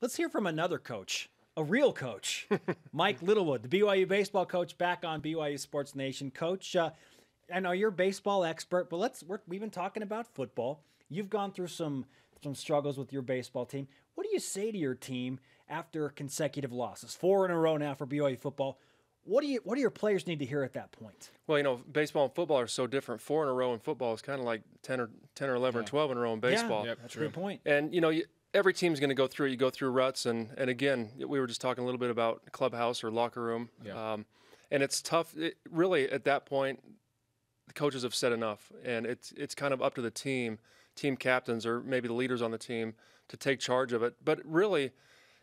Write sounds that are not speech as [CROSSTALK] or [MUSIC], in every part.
Let's hear from another coach, a real coach, [LAUGHS] Mike Littlewood, the BYU baseball coach, back on BYU Sports Nation. Coach, uh, I know you're a baseball expert, but let's we have been talking about football. You've gone through some some struggles with your baseball team. What do you say to your team after consecutive losses, four in a row now for BYU football? What do you what do your players need to hear at that point? Well, you know, baseball and football are so different. Four in a row in football is kind of like ten or ten or eleven yeah. or twelve in a row in baseball. Yeah, yep, that's a good point. And you know, you, every team's going to go through. You go through ruts, and and again, we were just talking a little bit about clubhouse or locker room. Yeah. Um, and it's tough. It, really, at that point, the coaches have said enough, and it's it's kind of up to the team, team captains or maybe the leaders on the team to take charge of it. But really,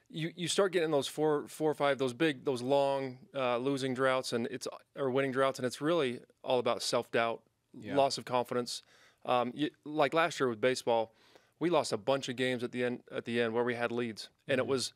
you, you start getting those four four or five those big those long uh, losing droughts and it's or winning droughts, and it's really all about self doubt, yeah. loss of confidence. Um, you, like last year with baseball, we lost a bunch of games at the end at the end where we had leads, and mm-hmm. it was.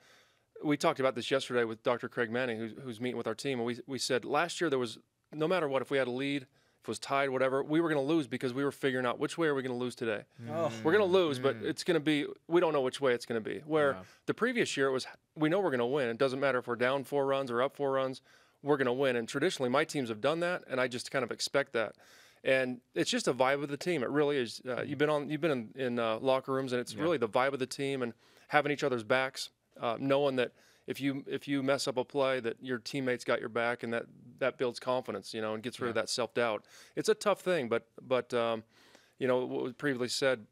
We talked about this yesterday with Dr. Craig Manning, who's, who's meeting with our team, and we we said last year there was no matter what if we had a lead, if it was tied, whatever, we were going to lose because we were figuring out which way are we going to lose today. Mm-hmm. We're going to lose, but mm-hmm. it's going to be we don't know which way it's going to be. Where the previous year it was we know we're going to win. It doesn't matter if we're down four runs or up four runs, we're going to win. And traditionally, my teams have done that, and I just kind of expect that and it's just a vibe of the team. It really is. Uh, you've been on, you've been in, in uh, locker rooms, and it's yeah. really the vibe of the team and having each other's backs, uh, knowing that if you if you mess up a play, that your teammates got your back, and that that builds confidence, you know, and gets rid yeah. of that self doubt. It's a tough thing, but but um, you know what was previously said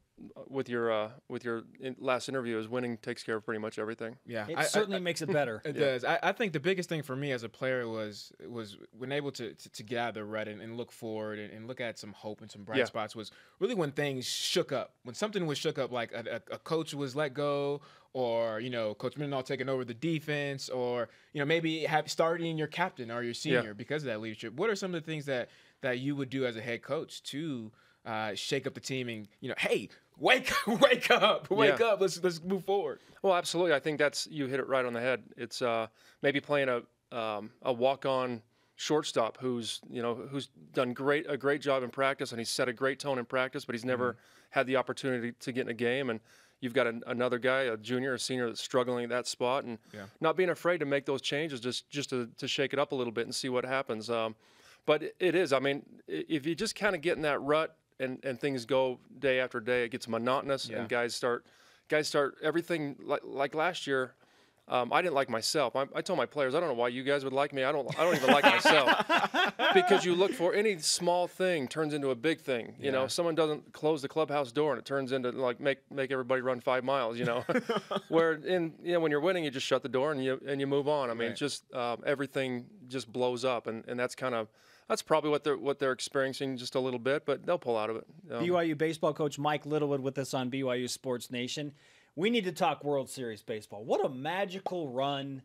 with your uh, with your in last interview is winning takes care of pretty much everything. Yeah, it I, certainly I, makes it [LAUGHS] better. It yeah. does. I, I, think the biggest thing for me as a player was was when able to to, to get and, and look forward and, and, look at some hope and some bright yeah. spots was really when things shook up. When something was shook up, like a, a, a coach was let go, or you know Coach Mendenhall taking over the defense, or you know maybe have starting your captain or your senior yeah. because of that leadership. What are some of the things that that you would do as a head coach to uh, shake up the team and you know hey wake [LAUGHS] wake up wake yeah. up let's let's move forward well absolutely i think that's you hit it right on the head it's uh, maybe playing a um, a walk on shortstop who's you know who's done great a great job in practice and he's set a great tone in practice but he's never mm-hmm. had the opportunity to get in a game and you've got an, another guy a junior a senior that's struggling at that spot and yeah. not being afraid to make those changes just just to, to shake it up a little bit and see what happens um, but it is i mean if you just kind of get in that rut and and things go day after day. It gets monotonous, yeah. and guys start guys start everything like, like last year. Um, I didn't like myself. I, I, told my players, I don't know why you guys would like me. I don't. I don't even like myself [LAUGHS] because you look for any small thing turns into a big thing. You yeah. know, someone doesn't close the clubhouse door and it turns into like make make everybody run five miles. You know, [LAUGHS] where in you know when you're winning, you just shut the door and you and you move on. I mean, right. just uh, everything just blows up, and and that's kind of that's probably what they're what they're experiencing just a little bit, but they'll pull out of it. Um, BYU baseball coach Mike Littlewood with us on BYU Sports Nation we need to talk World Series baseball. What a magical run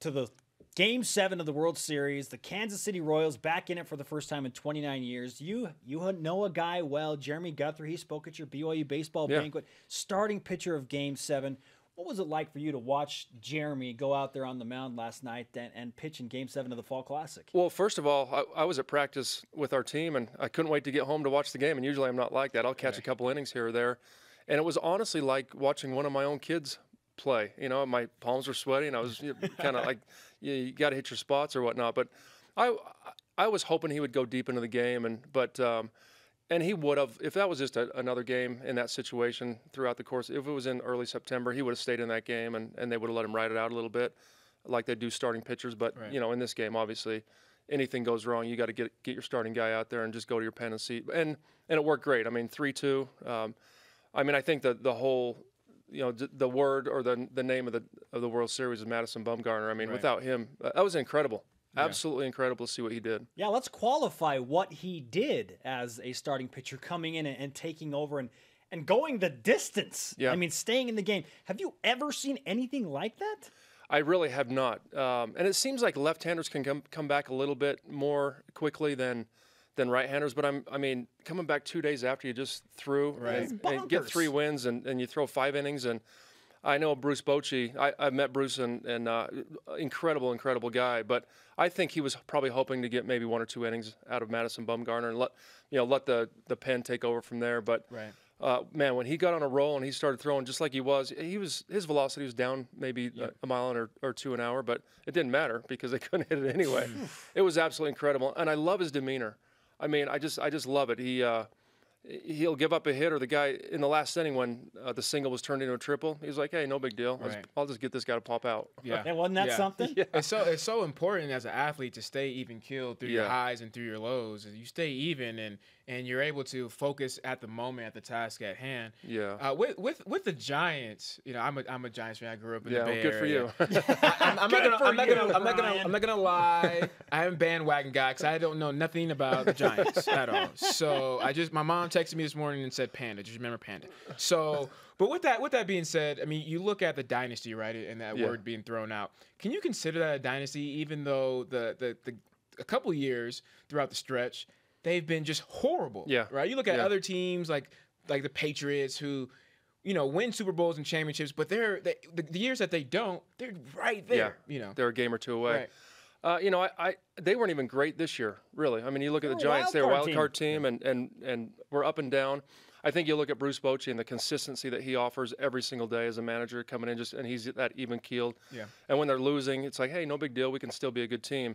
to the Game Seven of the World Series. The Kansas City Royals back in it for the first time in 29 years. You you know a guy well, Jeremy Guthrie. He spoke at your BYU baseball yeah. banquet. Starting pitcher of Game Seven. What was it like for you to watch Jeremy go out there on the mound last night and, and pitch in Game Seven of the Fall Classic? Well, first of all, I, I, was at practice with our team, and I couldn't wait to get home to watch the game. And usually, I'm not like that. I'll catch okay. a couple innings here or there and it was honestly like watching one of my own kids play. You know, my palms were sweaty, and I was you know, kind of like, [LAUGHS] you, you got to hit your spots or whatnot. But I, I was hoping he would go deep into the game, and but, um, and he would have if that was just a, another game in that situation throughout the course. If it was in early September, he would have stayed in that game, and and they would have let him ride it out a little bit, like they do starting pitchers. But right. you know, in this game, obviously. Anything goes wrong, you got to get get your starting guy out there and just go to your pen and see. And and it worked great. I mean, three two. Um, I mean, I think that the whole, you know, d- the word or the the name of the of the World Series is Madison Bumgarner. I mean, right. without him, uh, that was incredible. Yeah. Absolutely incredible to see what he did. Yeah, let's qualify what he did as a starting pitcher coming in and, and taking over and and going the distance. Yeah. I mean, staying in the game. Have you ever seen anything like that? I really have not. Um, and it seems like left-handers can come, come back a little bit more quickly than – than right-handers. But I'm, I mean, coming back two days after you just threw right. and, and, get three wins and, and you throw five innings and I know Bruce Bochy. I, I met Bruce and, and uh, incredible, incredible guy. But I think he was probably hoping to get maybe one or two innings out of Madison Bumgarner and let you know let the the pen take over from there. But right. uh, man, when he got on a roll and he started throwing just like he was, he was his velocity was down maybe yeah. a, a, mile or, or two an hour, but it didn't matter because they [LAUGHS] couldn't hit it anyway. it was absolutely incredible, and I love his demeanor. I mean, I just I just love it. He uh, he'll give up a hit or the guy in the last inning when uh, the single was turned into a triple. He's like, hey, no big deal. Right. I'll just get this guy to pop out. Yeah, wasn't that yeah. something? [LAUGHS] Yeah. It's so it's so important as an athlete to stay even keeled through yeah. your highs and through your lows. You stay even, and and you're able to focus at the moment at the task at hand. Yeah. Uh, with with with the Giants, you know, I'm a I'm a Giants fan. I grew up in yeah, the Bay good for you. [LAUGHS] I, am not gonna I'm not gonna I'm not gonna I'm not gonna lie. I am bandwagon guy because I don't know nothing about the Giants [LAUGHS] at all. So I just my mom texted me this morning and said Panda. Just remember Panda. So. But with that, with that being said, I mean, you look at the dynasty, right, and that yeah. word being thrown out. Can you consider that a dynasty, even though the the, the a couple years throughout the stretch, they've been just horrible. Yeah. Right. You look at yeah. other teams like like the Patriots who you know, win Super Bowls and championships, but they're they, the, the, years that they don't, they're right there. Yeah, you know, they're a game or two away. Right. Uh, you know, I, I, they weren't even great this year, really. I mean, you look they're at the Giants; they're a wild card team, and and and we're up and down. I think you look at Bruce Bochy and the consistency that he offers every single day as a manager coming in, just and he's that even keeled. Yeah. And when they're losing, it's like, hey, no big deal. We can still be a good team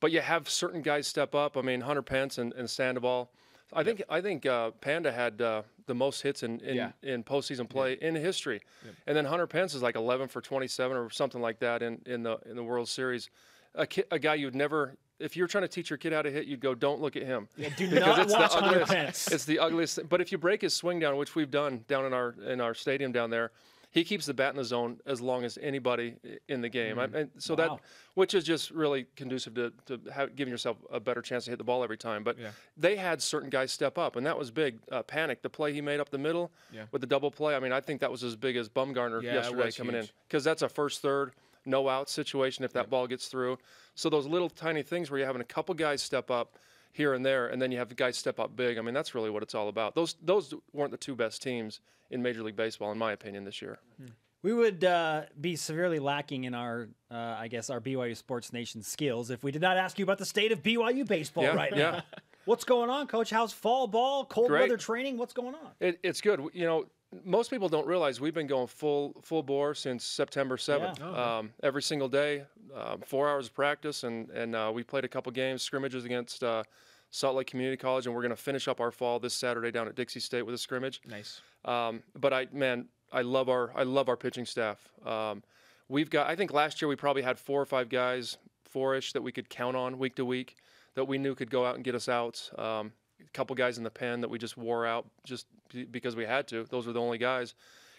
but you have certain guys step up. I mean, Hunter Pence and, and Sandoval. I think I think uh, Panda had uh, the most hits in in, yeah. in postseason play yeah. in history, yep. and then Hunter Pence is like 11 for 27 or something like that in, in the in the World Series. A, ki- a guy you'd never if you're trying to teach your kid how to hit, you'd go, "Don't look at him." Yeah, do because not it's watch the ugliest, Hunter Pence. It's the ugliest. Thing. But if you break his swing down, which we've done down in our in our stadium down there, he keeps the bat in the zone as long as anybody in the game. Mm-hmm. I, and so wow. that, which is just really conducive to, to have, giving yourself a better chance to hit the ball every time. But yeah. they had certain guys step up, and that was big. Uh, panic, the play he made up the middle yeah. with the double play. I mean, I think that was as big as Bumgarner yeah, yesterday coming huge. in because that's a first third no out situation if that yep. ball gets through. So those little tiny things where you're having a couple guys step up here and there, and then you have the guys step up big. I mean, that's really what it's all about. Those those weren't the two best teams in Major League Baseball, in my opinion, this year. Hmm. We would uh, be severely lacking in our, uh, I guess, our BYU Sports Nation skills if we did not ask you about the state of BYU baseball yeah, right now. Yeah. [LAUGHS] What's going on, Coach? How's fall ball, cold Great. weather training? What's going on? It, it's good. You know, most people don't realize we've been going full full bore since September 7th. Yeah. Oh, um, every single day, uh, four hours of practice, and and uh, we played a couple games, scrimmages against uh, Salt Lake Community College, and we're going to finish up our fall this Saturday down at Dixie State with a scrimmage. Nice. Um, but I man, I love our I love our pitching staff. Um, we've got I think last year we probably had four or five guys, four-ish that we could count on week to week that we knew could go out and get us out. Um, a couple guys in the pen that we just wore out just because we had to. Those were the only guys.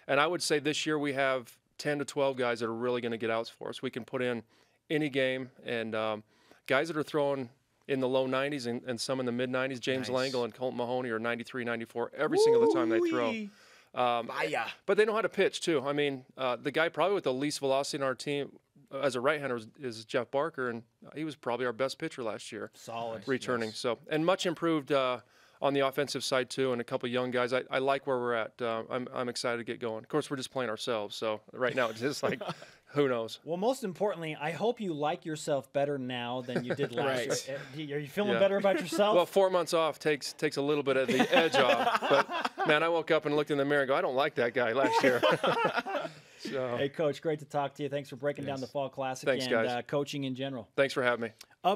And I would say this year we have 10 to 12 guys that are really going to get outs for us. We can put in any game and um, guys that are throwing in the low 90s and, and some in the mid 90s. James nice. Langle and Colt Mahoney are 93, 94 every wee single time they throw. Um, but they know how to pitch too. I mean, uh, the guy probably with the least velocity in our team uh, as a right-hander is, is Jeff Barker, and he was probably our best pitcher last year. Solid returning. Yes. So and much improved. Uh, on the offensive side too, and a couple young guys. I, I like where we're at. Uh, I'm, I'm excited to get going. Of course, we're just playing ourselves, so right now it's just [LAUGHS] like who knows. Well, most importantly, I hope you like yourself better now than you did [LAUGHS] last right. year. Uh, are you feeling yeah. better about yourself? well, four months off takes takes a little bit of the [LAUGHS] edge off. But man, I woke up and looked in the mirror and go, I don't like that guy last year. so. Hey, coach, great to talk to you. Thanks for breaking yes. down the fall classic Thanks, and uh, coaching in general. Thanks for having me. Up